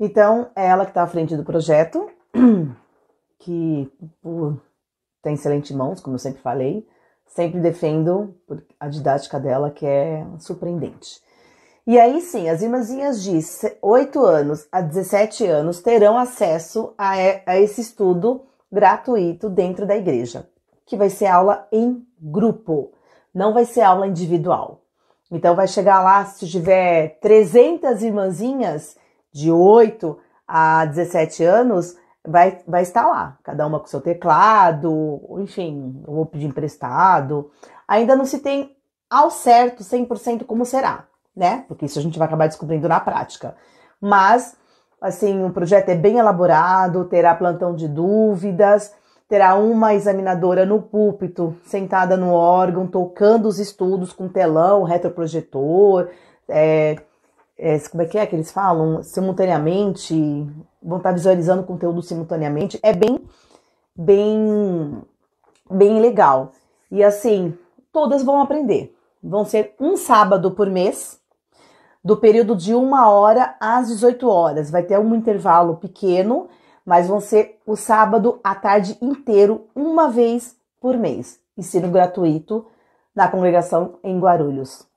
Então, é ela que está à frente do projeto, que por, tem excelentes mãos, como eu sempre falei, sempre defendo a didática dela, que é surpreendente. E aí sim, as irmãzinhas de 8 anos a 17 anos terão acesso a, a esse estudo gratuito dentro da igreja, que vai ser aula em grupo, não vai ser aula individual. Então vai chegar lá, se tiver 300 irmãzinhas, de 8 a 17 anos vai, vai estar lá, cada uma com seu teclado, enfim, ou pedir emprestado. Ainda não se tem ao certo 100% como será, né? Porque isso a gente vai acabar descobrindo na prática. Mas, assim, o projeto é bem elaborado, terá plantão de dúvidas, terá uma examinadora no púlpito, sentada no órgão, tocando os estudos com telão, retroprojetor, é, é, como é que é que eles falam? Simultaneamente, vão estar visualizando conteúdo simultaneamente. É bem, bem, bem legal. E assim, todas vão aprender. Vão ser um sábado por mês, do período de uma hora às 18 horas. Vai ter um intervalo pequeno, mas vão ser o sábado à tarde inteiro, uma vez por mês. Ensino gratuito na congregação em Guarulhos.